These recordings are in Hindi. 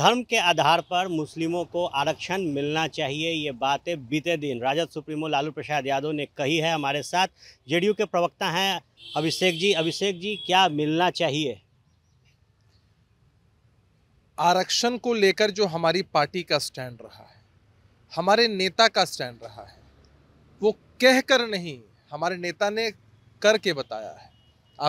धर्म के आधार पर मुस्लिमों को आरक्षण मिलना चाहिए ये बातें बीते दिन राजद सुप्रीमो लालू प्रसाद यादव ने कही है हमारे साथ जेडीयू के प्रवक्ता हैं अभिषेक जी अभिषेक जी क्या मिलना चाहिए आरक्षण को लेकर जो हमारी पार्टी का स्टैंड रहा है हमारे नेता का स्टैंड रहा है वो कह कर नहीं हमारे नेता ने करके बताया है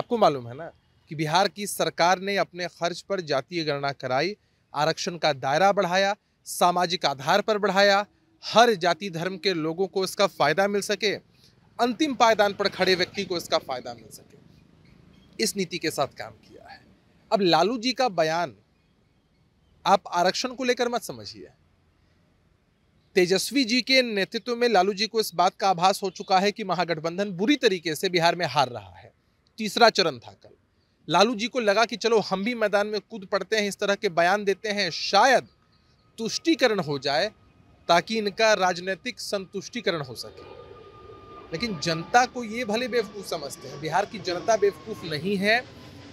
आपको मालूम है ना कि बिहार की सरकार ने अपने खर्च पर जातीय गणना कराई आरक्षण का दायरा बढ़ाया सामाजिक आधार पर बढ़ाया हर जाति धर्म के लोगों को इसका फ़ायदा मिल सके अंतिम पायदान पर खड़े व्यक्ति को इसका फ़ायदा मिल सके इस नीति के साथ काम किया है अब लालू जी का बयान आप आरक्षण को लेकर मत समझिए तेजस्वी जी के नेतृत्व में लालू जी को इस बात का आभास हो चुका है कि महागठबंधन बुरी तरीके से बिहार में हार रहा है तीसरा चरण था कल लालू जी को लगा कि चलो हम भी मैदान में कूद पड़ते हैं इस तरह के बयान देते हैं शायद तुष्टिकरण हो जाए ताकि इनका राजनीतिक संतुष्टिकरण हो सके लेकिन जनता को ये भले बेवकूफ़ समझते हैं बिहार की जनता बेवकूफ़ नहीं है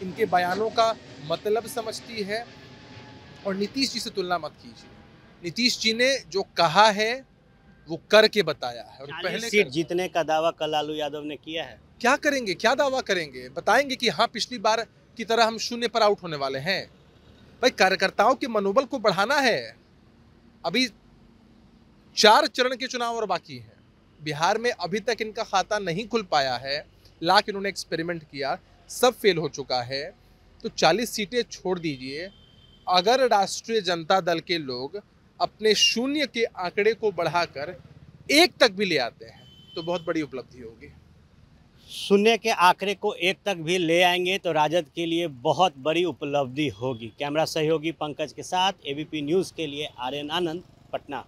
इनके बयानों का मतलब समझती है और नीतीश जी से तुलना मत कीजिए नीतीश जी ने जो कहा है वो करके बताया है और पहले सीट जीतने का दावा कल लालू यादव ने किया है क्या करेंगे क्या दावा करेंगे बताएंगे कि हाँ पिछली बार की तरह हम शून्य पर आउट होने वाले हैं भाई कार्यकर्ताओं के मनोबल को बढ़ाना है अभी चार चरण के चुनाव और बाकी हैं बिहार में अभी तक इनका खाता नहीं खुल पाया है लाख इन्होंने एक्सपेरिमेंट किया सब फेल हो चुका है तो 40 सीटें छोड़ दीजिए अगर राष्ट्रीय जनता दल के लोग अपने शून्य के आंकड़े को बढ़ाकर एक तक भी ले आते हैं तो बहुत बड़ी उपलब्धि होगी शून्य के आंकड़े को एक तक भी ले आएंगे तो राजद के लिए बहुत बड़ी उपलब्धि होगी कैमरा सहयोगी पंकज के साथ एबीपी न्यूज़ के लिए आर्यन आनंद पटना